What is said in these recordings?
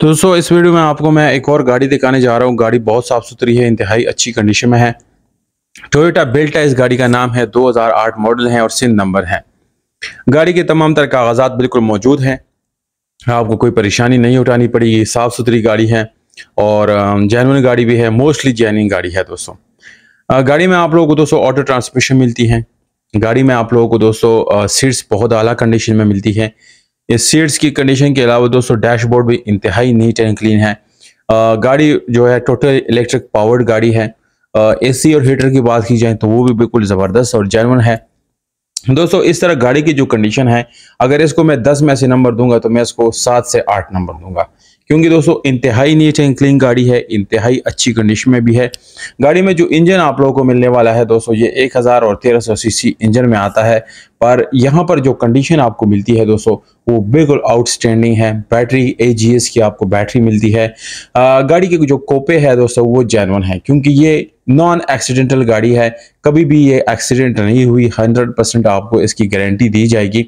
तो दोस्तों इस वीडियो में आपको मैं एक और गाड़ी दिखाने जा रहा हूँ गाड़ी बहुत साफ़ सुथरी है इंतहाई अच्छी कंडीशन में है टोयोटा बेल्टा इस गाड़ी का नाम है 2008 मॉडल है और सिंध नंबर है गाड़ी के तमाम तरह कागजात बिल्कुल मौजूद हैं आपको कोई परेशानी नहीं उठानी पड़ेगी साफ़ सुथरी गाड़ी है और जैनुअन गाड़ी भी है मोस्टली जैनिन गाड़ी है दोस्तों गाड़ी में आप लोगों को दोस्तों ऑटो ट्रांसमिशन मिलती है गाड़ी में आप लोगों को दोस्तों सीट्स बहुत आला कंडीशन में मिलती है ये सीट्स की कंडीशन के अलावा दोस्तों डैशबोर्ड भी इंतहाई नीट एंड क्लीन है आ, गाड़ी जो है टोटल इलेक्ट्रिक पावर्ड गाड़ी है एसी और हीटर की बात की जाए तो वो भी बिल्कुल ज़बरदस्त और जैनवन है दोस्तों इस तरह गाड़ी की जो कंडीशन है अगर इसको मैं दस में से नंबर दूंगा तो मैं इसको सात से आठ नंबर दूंगा क्योंकि दोस्तों इंतहाई नीचे इंक्लिंग गाड़ी है इंतहाई अच्छी कंडीशन में भी है गाड़ी में जो इंजन आप लोगों को मिलने वाला है दोस्तों ये 1000 और 1300 सीसी इंजन में आता है पर यहाँ पर जो कंडीशन आपको मिलती है दोस्तों वो बिल्कुल आउटस्टैंडिंग है बैटरी ए की आपको बैटरी मिलती है आ, गाड़ी के जो कोपे है दोस्तों वो जैनवन है क्योंकि ये नॉन एक्सीडेंटल गाड़ी है कभी भी ये एक्सीडेंट नहीं हुई 100 परसेंट आपको इसकी गारंटी दी जाएगी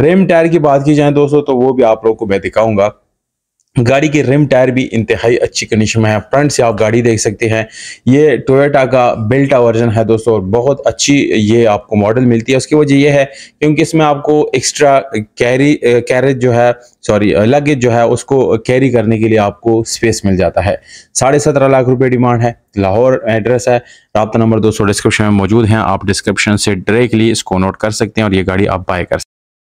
रेम टायर की बात की जाए दोस्तों तो वो भी आप लोग को मैं दिखाऊंगा गाड़ी के रिम टायर भी इंतहाई अच्छी कंडीशन में है फ्रंट से आप गाड़ी देख सकते हैं ये टोयोटा का बेल्टा वर्जन है दोस्तों और बहुत अच्छी ये आपको मॉडल मिलती है उसकी वजह ये है क्योंकि इसमें आपको एक्स्ट्रा कैरी कैरेज जो है सॉरी लगेज जो है उसको कैरी करने के लिए आपको स्पेस मिल जाता है साढ़े सत्रह लाख रुपये डिमांड है लाहौर एड्रेस है रबता नंबर दो सौ डिस्क्रिप्शन में मौजूद है आप डिस्क्रिप्शन से डायरेक्टली इसको नोट कर सकते हैं और ये गाड़ी आप बाय कर सकते हैं